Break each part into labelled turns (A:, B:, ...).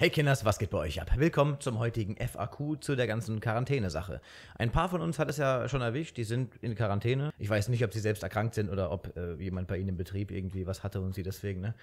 A: Hey Kinders, was geht bei euch ab? Willkommen zum heutigen FAQ zu der ganzen Quarantäne-Sache. Ein paar von uns hat es ja schon erwischt, die sind in Quarantäne. Ich weiß nicht, ob sie selbst erkrankt sind oder ob äh, jemand bei ihnen im Betrieb irgendwie was hatte und sie deswegen, ne?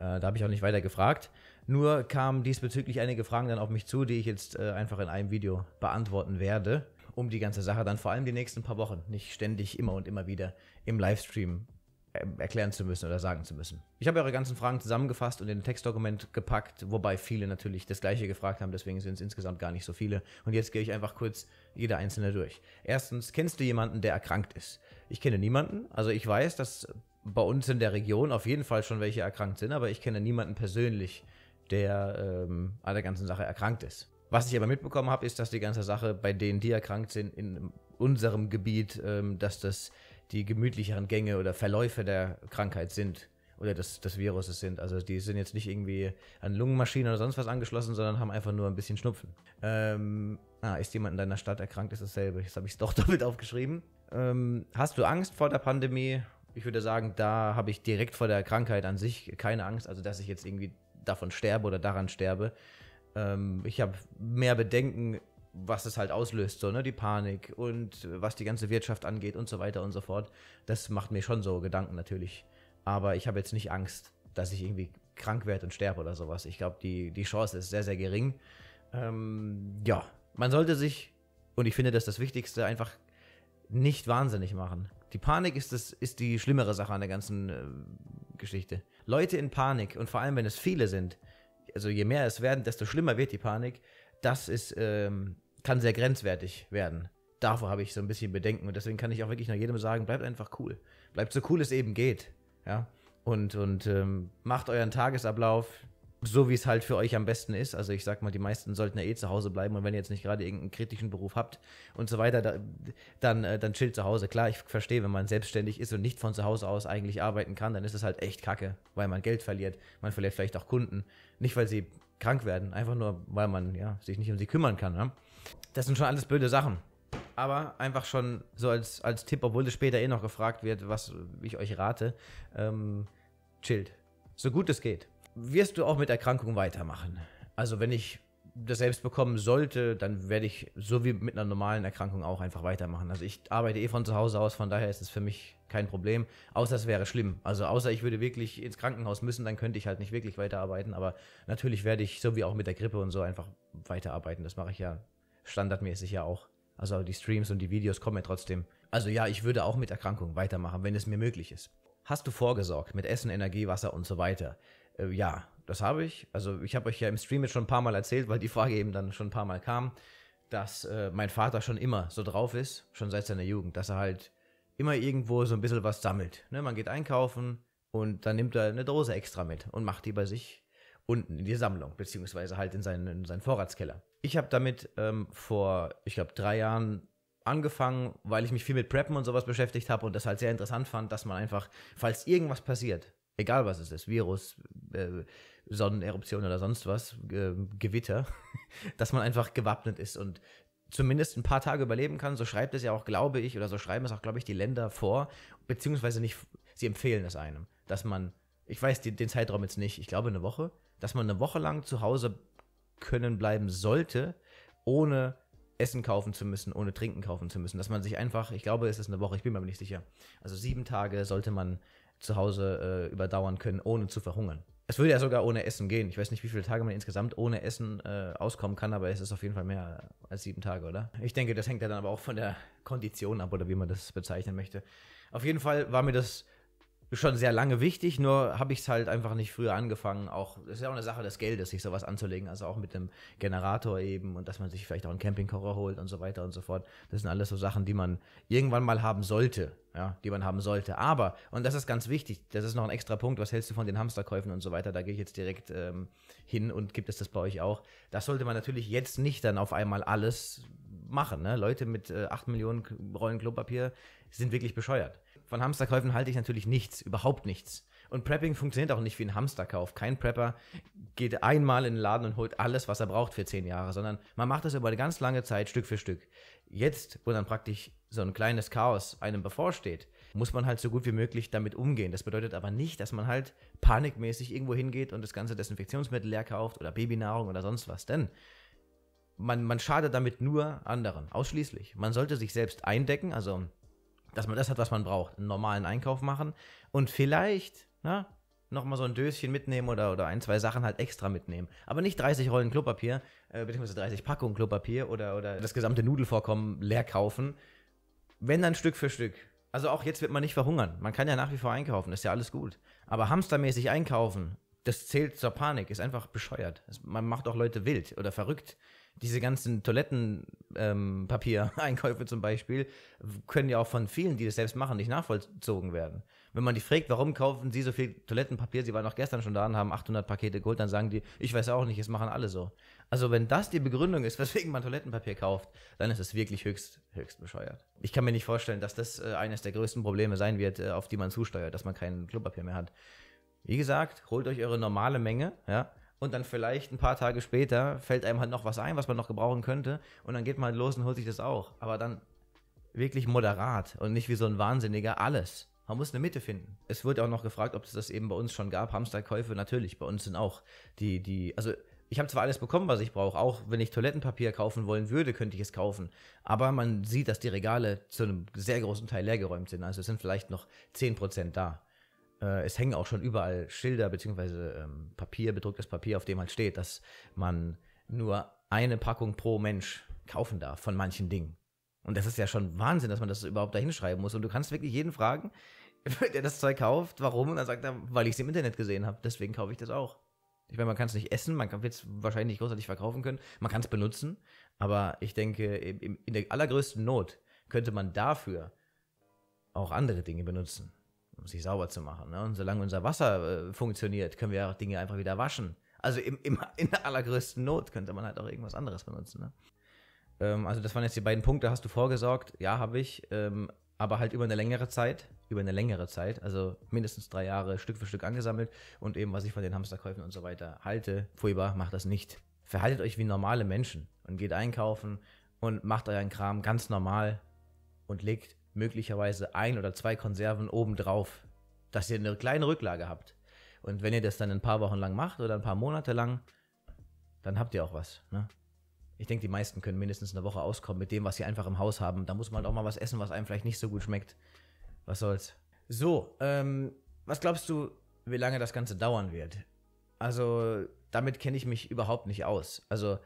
A: Äh, da habe ich auch nicht weiter gefragt. Nur kamen diesbezüglich einige Fragen dann auf mich zu, die ich jetzt äh, einfach in einem Video beantworten werde, um die ganze Sache dann vor allem die nächsten paar Wochen nicht ständig immer und immer wieder im Livestream äh, erklären zu müssen oder sagen zu müssen. Ich habe eure ganzen Fragen zusammengefasst und in ein Textdokument gepackt, wobei viele natürlich das gleiche gefragt haben, deswegen sind es insgesamt gar nicht so viele. Und jetzt gehe ich einfach kurz jede einzelne durch. Erstens, kennst du jemanden, der erkrankt ist? Ich kenne niemanden. Also ich weiß, dass bei uns in der Region auf jeden Fall schon welche erkrankt sind, aber ich kenne niemanden persönlich, der ähm, an der ganzen Sache erkrankt ist. Was ich aber mitbekommen habe, ist, dass die ganze Sache bei denen, die erkrankt sind, in unserem Gebiet, ähm, dass das die gemütlicheren Gänge oder Verläufe der Krankheit sind oder des, des Viruses sind. Also die sind jetzt nicht irgendwie an Lungenmaschinen oder sonst was angeschlossen, sondern haben einfach nur ein bisschen Schnupfen. Ähm, ah, ist jemand in deiner Stadt erkrankt, ist dasselbe. Jetzt habe ich es doch doppelt aufgeschrieben. Ähm, hast du Angst vor der Pandemie? Ich würde sagen, da habe ich direkt vor der Krankheit an sich keine Angst, also dass ich jetzt irgendwie davon sterbe oder daran sterbe. Ähm, ich habe mehr Bedenken was es halt auslöst, so, ne, die Panik und äh, was die ganze Wirtschaft angeht und so weiter und so fort. Das macht mir schon so Gedanken natürlich. Aber ich habe jetzt nicht Angst, dass ich irgendwie krank werde und sterbe oder sowas. Ich glaube, die, die Chance ist sehr, sehr gering. Ähm, ja, man sollte sich, und ich finde das das Wichtigste, einfach nicht wahnsinnig machen. Die Panik ist, das, ist die schlimmere Sache an der ganzen äh, Geschichte. Leute in Panik, und vor allem wenn es viele sind, also je mehr es werden, desto schlimmer wird die Panik, das ist ähm, kann sehr grenzwertig werden. Davor habe ich so ein bisschen Bedenken und deswegen kann ich auch wirklich nach jedem sagen, bleibt einfach cool. Bleibt so cool es eben geht. Ja? Und, und ähm, macht euren Tagesablauf so, wie es halt für euch am besten ist. Also ich sag mal, die meisten sollten ja eh zu Hause bleiben und wenn ihr jetzt nicht gerade irgendeinen kritischen Beruf habt und so weiter, da, dann, äh, dann chillt zu Hause. Klar, ich verstehe, wenn man selbstständig ist und nicht von zu Hause aus eigentlich arbeiten kann, dann ist es halt echt kacke, weil man Geld verliert. Man verliert vielleicht auch Kunden. Nicht, weil sie krank werden, einfach nur, weil man ja, sich nicht um sie kümmern kann. Ne? Das sind schon alles blöde Sachen. Aber einfach schon so als, als Tipp, obwohl es später eh noch gefragt wird, was ich euch rate, ähm, chillt. So gut es geht. Wirst du auch mit Erkrankungen weitermachen? Also wenn ich das selbst bekommen sollte, dann werde ich so wie mit einer normalen Erkrankung auch einfach weitermachen. Also ich arbeite eh von zu Hause aus, von daher ist es für mich kein Problem. Außer es wäre schlimm. Also außer ich würde wirklich ins Krankenhaus müssen, dann könnte ich halt nicht wirklich weiterarbeiten. Aber natürlich werde ich so wie auch mit der Grippe und so einfach weiterarbeiten. Das mache ich ja standardmäßig ja auch. Also die Streams und die Videos kommen ja trotzdem. Also ja, ich würde auch mit Erkrankungen weitermachen, wenn es mir möglich ist. Hast du vorgesorgt mit Essen, Energie, Wasser und so weiter? Äh, ja, das habe ich. Also ich habe euch ja im Stream jetzt schon ein paar Mal erzählt, weil die Frage eben dann schon ein paar Mal kam, dass äh, mein Vater schon immer so drauf ist, schon seit seiner Jugend, dass er halt immer irgendwo so ein bisschen was sammelt. Ne, man geht einkaufen und dann nimmt er eine Dose extra mit und macht die bei sich unten in die Sammlung, beziehungsweise halt in seinen, in seinen Vorratskeller. Ich habe damit ähm, vor, ich glaube, drei Jahren angefangen, weil ich mich viel mit Preppen und sowas beschäftigt habe und das halt sehr interessant fand, dass man einfach, falls irgendwas passiert, egal was es ist, Virus, äh, Sonneneruption oder sonst was, äh, Gewitter, dass man einfach gewappnet ist und zumindest ein paar Tage überleben kann. So schreibt es ja auch, glaube ich, oder so schreiben es auch, glaube ich, die Länder vor, beziehungsweise nicht, sie empfehlen es einem, dass man ich weiß den, den Zeitraum jetzt nicht, ich glaube eine Woche, dass man eine Woche lang zu Hause können bleiben sollte, ohne Essen kaufen zu müssen, ohne Trinken kaufen zu müssen. Dass man sich einfach, ich glaube, es ist eine Woche, ich bin mir nicht sicher. Also sieben Tage sollte man zu Hause äh, überdauern können, ohne zu verhungern. Es würde ja sogar ohne Essen gehen. Ich weiß nicht, wie viele Tage man insgesamt ohne Essen äh, auskommen kann, aber es ist auf jeden Fall mehr als sieben Tage, oder? Ich denke, das hängt ja dann aber auch von der Kondition ab oder wie man das bezeichnen möchte. Auf jeden Fall war mir das schon sehr lange wichtig, nur habe ich es halt einfach nicht früher angefangen. Auch, das ist ja auch eine Sache des Geldes, sich sowas anzulegen, also auch mit dem Generator eben und dass man sich vielleicht auch einen Campingkocher holt und so weiter und so fort. Das sind alles so Sachen, die man irgendwann mal haben sollte, ja, die man haben sollte. Aber, und das ist ganz wichtig, das ist noch ein extra Punkt, was hältst du von den Hamsterkäufen und so weiter, da gehe ich jetzt direkt ähm, hin und gibt es das bei euch auch. Das sollte man natürlich jetzt nicht dann auf einmal alles machen. Ne? Leute mit äh, 8 Millionen Rollen Klopapier sind wirklich bescheuert. Von Hamsterkäufen halte ich natürlich nichts, überhaupt nichts. Und Prepping funktioniert auch nicht wie ein Hamsterkauf. Kein Prepper geht einmal in den Laden und holt alles, was er braucht für zehn Jahre, sondern man macht das über eine ganz lange Zeit, Stück für Stück. Jetzt, wo dann praktisch so ein kleines Chaos einem bevorsteht, muss man halt so gut wie möglich damit umgehen. Das bedeutet aber nicht, dass man halt panikmäßig irgendwo hingeht und das ganze Desinfektionsmittel leer kauft oder Babynahrung oder sonst was. Denn man, man schadet damit nur anderen, ausschließlich. Man sollte sich selbst eindecken, also dass man das hat, was man braucht. Einen normalen Einkauf machen und vielleicht, na, ne, nochmal so ein Döschen mitnehmen oder, oder ein, zwei Sachen halt extra mitnehmen. Aber nicht 30 Rollen Klopapier, äh, beziehungsweise 30 Packungen Klopapier oder, oder das gesamte Nudelvorkommen leer kaufen. Wenn dann Stück für Stück. Also auch jetzt wird man nicht verhungern. Man kann ja nach wie vor einkaufen, ist ja alles gut. Aber hamstermäßig einkaufen, das zählt zur Panik, ist einfach bescheuert. man macht auch Leute wild oder verrückt diese ganzen Toilettenpapier-Einkäufe ähm, zum Beispiel können ja auch von vielen, die das selbst machen, nicht nachvollzogen werden. Wenn man die fragt, warum kaufen sie so viel Toilettenpapier, sie waren auch gestern schon da und haben 800 Pakete geholt, dann sagen die, ich weiß auch nicht, es machen alle so. Also wenn das die Begründung ist, weswegen man Toilettenpapier kauft, dann ist es wirklich höchst, höchst bescheuert. Ich kann mir nicht vorstellen, dass das äh, eines der größten Probleme sein wird, äh, auf die man zusteuert, dass man kein Klopapier mehr hat. Wie gesagt, holt euch eure normale Menge, ja, und dann vielleicht ein paar Tage später fällt einem halt noch was ein, was man noch gebrauchen könnte und dann geht man halt los und holt sich das auch. Aber dann wirklich moderat und nicht wie so ein Wahnsinniger alles. Man muss eine Mitte finden. Es wird auch noch gefragt, ob es das eben bei uns schon gab. Hamsterkäufe natürlich, bei uns sind auch die, die, also ich habe zwar alles bekommen, was ich brauche, auch wenn ich Toilettenpapier kaufen wollen würde, könnte ich es kaufen. Aber man sieht, dass die Regale zu einem sehr großen Teil leergeräumt sind. Also es sind vielleicht noch 10% da. Äh, es hängen auch schon überall Schilder beziehungsweise ähm, Papier, bedrucktes Papier, auf dem halt steht, dass man nur eine Packung pro Mensch kaufen darf von manchen Dingen. Und das ist ja schon Wahnsinn, dass man das überhaupt da hinschreiben muss. Und du kannst wirklich jeden fragen, der das Zeug kauft, warum? Und dann sagt er, weil ich es im Internet gesehen habe, deswegen kaufe ich das auch. Ich meine, man kann es nicht essen, man wird es wahrscheinlich nicht großartig verkaufen können, man kann es benutzen, aber ich denke, in der allergrößten Not könnte man dafür auch andere Dinge benutzen um sich sauber zu machen. Ne? Und solange unser Wasser äh, funktioniert, können wir auch Dinge einfach wieder waschen. Also im, im, in der allergrößten Not könnte man halt auch irgendwas anderes benutzen. Ne? Ähm, also das waren jetzt die beiden Punkte. Hast du vorgesorgt? Ja, habe ich. Ähm, aber halt über eine längere Zeit, über eine längere Zeit, also mindestens drei Jahre Stück für Stück angesammelt und eben, was ich von den Hamsterkäufen und so weiter halte, Pfuiba macht das nicht. Verhaltet euch wie normale Menschen und geht einkaufen und macht euren Kram ganz normal und legt möglicherweise ein oder zwei Konserven obendrauf, dass ihr eine kleine Rücklage habt. Und wenn ihr das dann ein paar Wochen lang macht oder ein paar Monate lang, dann habt ihr auch was. Ne? Ich denke, die meisten können mindestens eine Woche auskommen mit dem, was sie einfach im Haus haben. Da muss man halt auch mal was essen, was einem vielleicht nicht so gut schmeckt. Was soll's. So, ähm, was glaubst du, wie lange das Ganze dauern wird? Also, damit kenne ich mich überhaupt nicht aus. Also,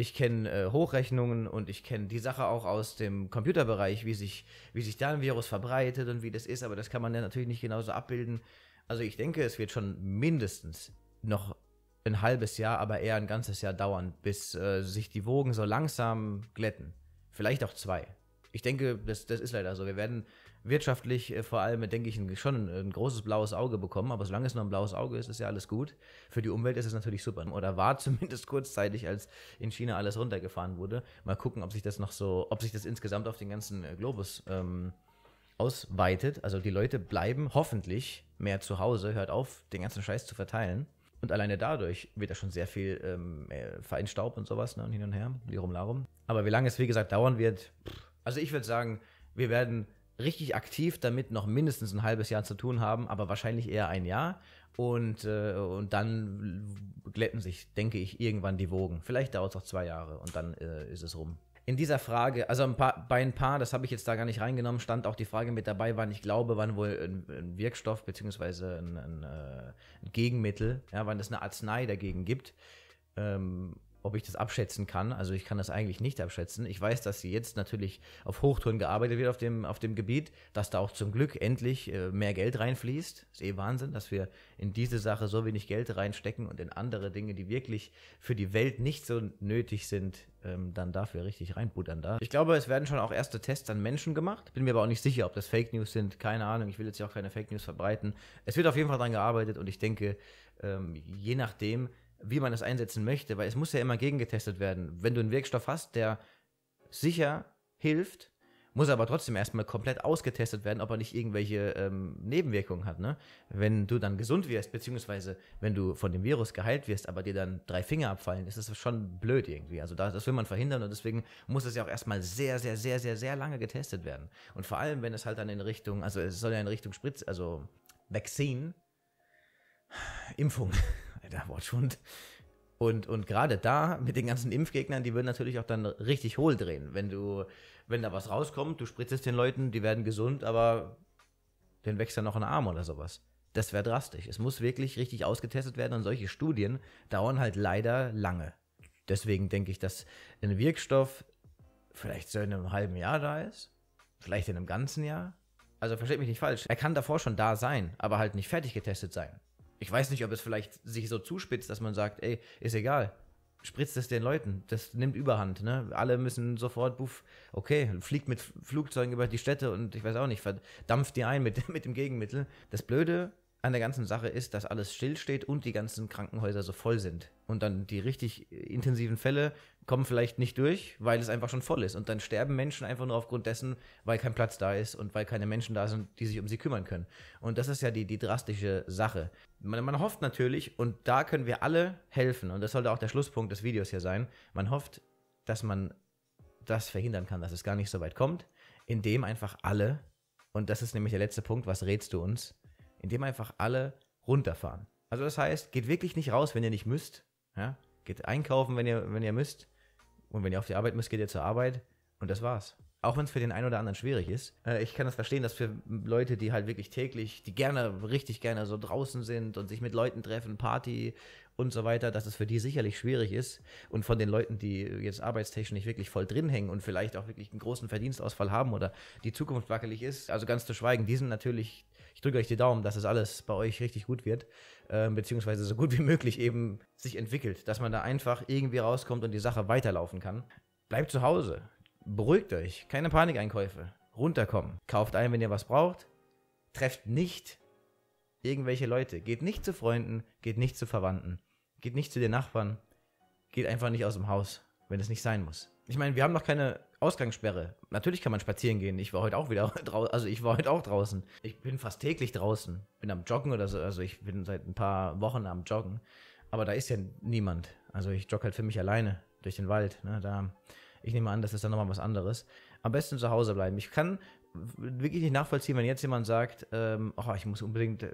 A: ich kenne äh, Hochrechnungen und ich kenne die Sache auch aus dem Computerbereich, wie sich, wie sich da ein Virus verbreitet und wie das ist, aber das kann man ja natürlich nicht genauso abbilden. Also ich denke, es wird schon mindestens noch ein halbes Jahr, aber eher ein ganzes Jahr dauern, bis äh, sich die Wogen so langsam glätten. Vielleicht auch zwei. Ich denke, das, das ist leider so. Wir werden wirtschaftlich äh, vor allem, denke ich, schon ein großes blaues Auge bekommen. Aber solange es nur ein blaues Auge ist, ist ja alles gut. Für die Umwelt ist es natürlich super. Oder war zumindest kurzzeitig, als in China alles runtergefahren wurde. Mal gucken, ob sich das noch so, ob sich das insgesamt auf den ganzen äh, Globus ähm, ausweitet. Also die Leute bleiben hoffentlich mehr zu Hause, hört auf, den ganzen Scheiß zu verteilen. Und alleine dadurch wird da schon sehr viel ähm, äh, Feinstaub und sowas, ne? hin und her, wie rum, larum. Aber wie lange es, wie gesagt, dauern wird, pff. also ich würde sagen, wir werden richtig aktiv damit noch mindestens ein halbes Jahr zu tun haben, aber wahrscheinlich eher ein Jahr. Und, äh, und dann glätten sich, denke ich, irgendwann die Wogen. Vielleicht dauert es auch zwei Jahre und dann äh, ist es rum. In dieser Frage, also ein paar, bei ein paar, das habe ich jetzt da gar nicht reingenommen, stand auch die Frage mit dabei, wann ich glaube, wann wohl ein, ein Wirkstoff bzw. ein, ein, äh, ein, Gegenmittel, ja, wann es eine Arznei dagegen gibt. Ähm, ob ich das abschätzen kann. Also ich kann das eigentlich nicht abschätzen. Ich weiß, dass jetzt natürlich auf Hochtouren gearbeitet wird auf dem, auf dem Gebiet, dass da auch zum Glück endlich äh, mehr Geld reinfließt. Ist eh Wahnsinn, dass wir in diese Sache so wenig Geld reinstecken und in andere Dinge, die wirklich für die Welt nicht so nötig sind, ähm, dann dafür richtig reinbuttern da. Ich glaube, es werden schon auch erste Tests an Menschen gemacht. Bin mir aber auch nicht sicher, ob das Fake News sind. Keine Ahnung. Ich will jetzt ja auch keine Fake News verbreiten. Es wird auf jeden Fall daran gearbeitet und ich denke, ähm, je nachdem, wie man es einsetzen möchte, weil es muss ja immer gegengetestet werden. Wenn du einen Wirkstoff hast, der sicher hilft, muss aber trotzdem erstmal komplett ausgetestet werden, ob er nicht irgendwelche ähm, Nebenwirkungen hat. Ne? Wenn du dann gesund wirst, beziehungsweise wenn du von dem Virus geheilt wirst, aber dir dann drei Finger abfallen, ist das schon blöd irgendwie. Also das, das will man verhindern und deswegen muss es ja auch erstmal sehr, sehr, sehr, sehr, sehr lange getestet werden. Und vor allem, wenn es halt dann in Richtung, also es soll ja in Richtung Spritz, also Vaccine, Impfung der Wortschwund. Und, und gerade da mit den ganzen Impfgegnern, die würden natürlich auch dann richtig hohl drehen. Wenn du, wenn da was rauskommt, du spritzt es den Leuten, die werden gesund, aber den wächst dann noch ein Arm oder sowas. Das wäre drastisch. Es muss wirklich richtig ausgetestet werden und solche Studien dauern halt leider lange. Deswegen denke ich, dass ein Wirkstoff vielleicht so in einem halben Jahr da ist, vielleicht in einem ganzen Jahr. Also versteht mich nicht falsch. Er kann davor schon da sein, aber halt nicht fertig getestet sein. Ich weiß nicht, ob es vielleicht sich so zuspitzt, dass man sagt, ey, ist egal, spritzt es den Leuten. Das nimmt Überhand. Ne? Alle müssen sofort, buff, okay, fliegt mit Flugzeugen über die Städte und ich weiß auch nicht, verdampft die ein mit, mit dem Gegenmittel. Das Blöde an der ganzen Sache ist, dass alles stillsteht und die ganzen Krankenhäuser so voll sind. Und dann die richtig intensiven Fälle kommen vielleicht nicht durch, weil es einfach schon voll ist. Und dann sterben Menschen einfach nur aufgrund dessen, weil kein Platz da ist und weil keine Menschen da sind, die sich um sie kümmern können. Und das ist ja die, die drastische Sache. Man, man hofft natürlich, und da können wir alle helfen, und das sollte auch der Schlusspunkt des Videos hier sein, man hofft, dass man das verhindern kann, dass es gar nicht so weit kommt, indem einfach alle, und das ist nämlich der letzte Punkt, was rätst du uns, indem einfach alle runterfahren. Also das heißt, geht wirklich nicht raus, wenn ihr nicht müsst. Ja? Geht einkaufen, wenn ihr, wenn ihr müsst. Und wenn ihr auf die Arbeit müsst, geht ihr zur Arbeit. Und das war's. Auch wenn es für den einen oder anderen schwierig ist. Äh, ich kann das verstehen, dass für Leute, die halt wirklich täglich, die gerne, richtig gerne so draußen sind und sich mit Leuten treffen, Party und so weiter, dass es für die sicherlich schwierig ist. Und von den Leuten, die jetzt arbeitstechnisch wirklich voll drin hängen und vielleicht auch wirklich einen großen Verdienstausfall haben oder die Zukunft wackelig ist, also ganz zu schweigen, die sind natürlich ich drücke euch die Daumen, dass es das alles bei euch richtig gut wird, äh, beziehungsweise so gut wie möglich eben sich entwickelt, dass man da einfach irgendwie rauskommt und die Sache weiterlaufen kann. Bleibt zu Hause, beruhigt euch, keine Panikeinkäufe, runterkommen, kauft ein, wenn ihr was braucht, trefft nicht irgendwelche Leute, geht nicht zu Freunden, geht nicht zu Verwandten, geht nicht zu den Nachbarn, geht einfach nicht aus dem Haus, wenn es nicht sein muss ich meine, wir haben noch keine Ausgangssperre. Natürlich kann man spazieren gehen. Ich war heute auch wieder draußen. Also ich war heute auch draußen. Ich bin fast täglich draußen. Bin am Joggen oder so. Also ich bin seit ein paar Wochen am Joggen. Aber da ist ja niemand. Also ich jogge halt für mich alleine durch den Wald. Ne? Da, ich nehme an, das ist dann nochmal was anderes. Am besten zu Hause bleiben. Ich kann wirklich nicht nachvollziehen, wenn jetzt jemand sagt, ähm, oh, ich muss unbedingt äh,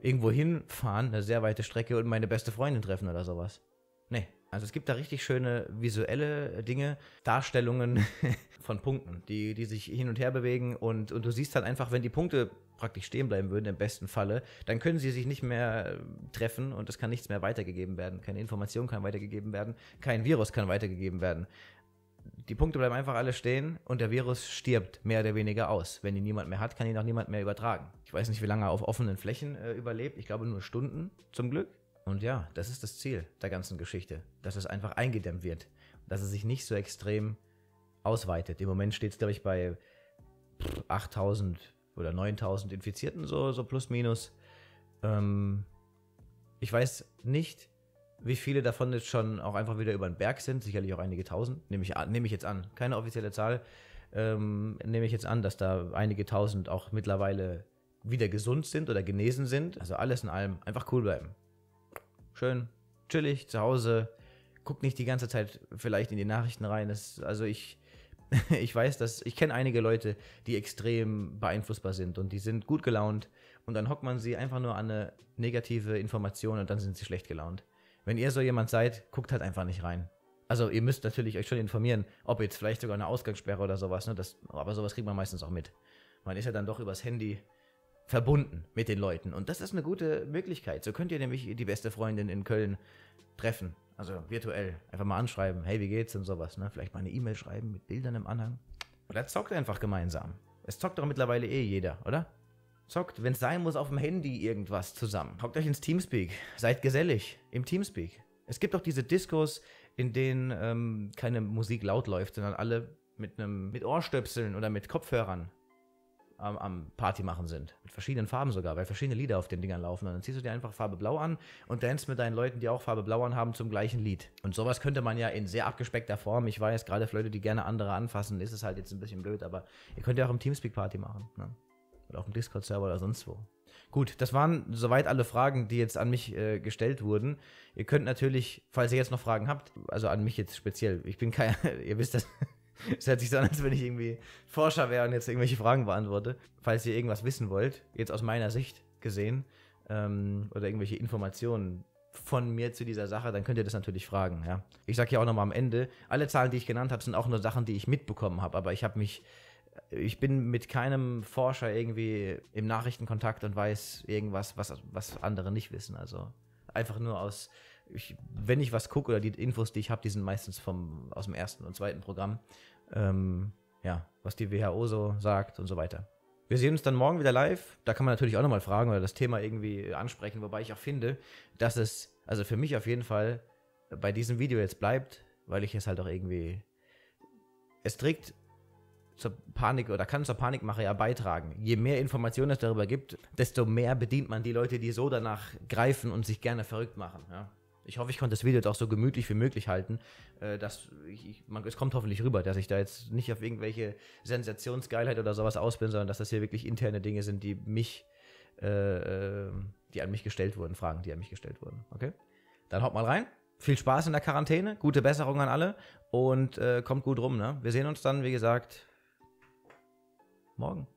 A: irgendwo hinfahren, eine sehr weite Strecke und meine beste Freundin treffen oder sowas. Nee, also es gibt da richtig schöne visuelle äh, Dinge, Darstellungen von Punkten, die, die sich hin und her bewegen und, und du siehst halt einfach, wenn die Punkte praktisch stehen bleiben würden, im besten Falle, dann können sie sich nicht mehr äh, treffen und es kann nichts mehr weitergegeben werden. Keine Information kann weitergegeben werden, kein Virus kann weitergegeben werden. Die Punkte bleiben einfach alle stehen und der Virus stirbt mehr oder weniger aus. Wenn ihn niemand mehr hat, kann ihn auch niemand mehr übertragen. Ich weiß nicht, wie lange er auf offenen Flächen äh, überlebt. Ich glaube nur Stunden zum Glück und ja, das ist das Ziel der ganzen Geschichte, dass es einfach eingedämmt wird, dass es sich nicht so extrem ausweitet. Im Moment steht es, glaube ich, bei 8000 oder 9000 Infizierten, so, so plus minus. Ähm, ich weiß nicht, wie viele davon jetzt schon auch einfach wieder über den Berg sind, sicherlich auch einige tausend, nehme ich, nehm ich jetzt an. Keine offizielle Zahl, ähm, nehme ich jetzt an, dass da einige tausend auch mittlerweile wieder gesund sind oder genesen sind. Also alles in allem einfach cool bleiben schön chillig zu Hause. Guck nicht die ganze Zeit vielleicht in die Nachrichten rein. Das, also ich, ich weiß, dass ich kenne einige Leute, die extrem beeinflussbar sind und die sind gut gelaunt und dann hockt man sie einfach nur an eine negative Information und dann sind sie schlecht gelaunt. Wenn ihr so jemand seid, guckt halt einfach nicht rein. Also ihr müsst natürlich euch schon informieren, ob jetzt vielleicht sogar eine Ausgangssperre oder sowas, ne? das, aber sowas kriegt man meistens auch mit. Man ist ja dann doch übers Handy verbunden mit den Leuten. Und das ist eine gute Möglichkeit. So könnt ihr nämlich die beste Freundin in Köln treffen. Also virtuell. Einfach mal anschreiben. Hey, wie geht's und sowas. Ne? Vielleicht mal eine E-Mail schreiben mit Bildern im Anhang. Oder zockt einfach gemeinsam. Es zockt doch mittlerweile eh jeder, oder? Zockt, wenn es sein muss, auf dem Handy irgendwas zusammen. Hockt euch ins Teamspeak. Seid gesellig im Teamspeak. Es gibt auch diese Diskos, in denen ähm, keine Musik laut läuft, sondern alle mit einem mit Ohrstöpseln oder mit Kopfhörern am, am Party machen sind. Mit verschiedenen Farben sogar, weil verschiedene Lieder auf den Dingern laufen. Und dann ziehst du dir einfach Farbe Blau an und dance mit deinen Leuten, die auch Farbe Blau anhaben, zum gleichen Lied. Und sowas könnte man ja in sehr abgespeckter Form, ich weiß, gerade für Leute, die gerne andere anfassen, ist es halt jetzt ein bisschen blöd, aber ihr könnt ja auch im Teamspeak Party machen. Ne? Oder auf dem Discord-Server oder sonst wo. Gut, das waren soweit alle Fragen, die jetzt an mich äh, gestellt wurden. Ihr könnt natürlich, falls ihr jetzt noch Fragen habt, also an mich jetzt speziell, ich bin kein, ihr wisst das, Es hört sich so an, als wenn ich irgendwie Forscher wäre und jetzt irgendwelche Fragen beantworte. Falls ihr irgendwas wissen wollt, jetzt aus meiner Sicht gesehen, ähm, oder irgendwelche Informationen von mir zu dieser Sache, dann könnt ihr das natürlich fragen. Ja? Ich sage ja auch nochmal am Ende, alle Zahlen, die ich genannt habe, sind auch nur Sachen, die ich mitbekommen habe, aber ich habe mich ich bin mit keinem Forscher irgendwie im Nachrichtenkontakt und weiß irgendwas, was, was andere nicht wissen. Also einfach nur aus, ich, wenn ich was gucke oder die Infos, die ich habe, die sind meistens vom, aus dem ersten und zweiten Programm ähm, ja, was die WHO so sagt und so weiter. Wir sehen uns dann morgen wieder live. Da kann man natürlich auch nochmal fragen oder das Thema irgendwie ansprechen, wobei ich auch finde, dass es, also für mich auf jeden Fall, bei diesem Video jetzt bleibt, weil ich es halt auch irgendwie. Es trägt zur Panik oder kann zur Panikmache ja beitragen. Je mehr Informationen es darüber gibt, desto mehr bedient man die Leute, die so danach greifen und sich gerne verrückt machen. Ja? Ich hoffe, ich konnte das Video jetzt auch so gemütlich wie möglich halten. Äh, dass ich, ich, man, es kommt hoffentlich rüber, dass ich da jetzt nicht auf irgendwelche Sensationsgeilheit oder sowas aus bin, sondern dass das hier wirklich interne Dinge sind, die mich, äh, ähm, die an mich gestellt wurden, Fragen, die an mich gestellt wurden. Okay? Dann haut mal rein. Viel Spaß in der Quarantäne, gute Besserung an alle und äh, kommt gut rum. Ne? Wir sehen uns dann, wie gesagt, morgen.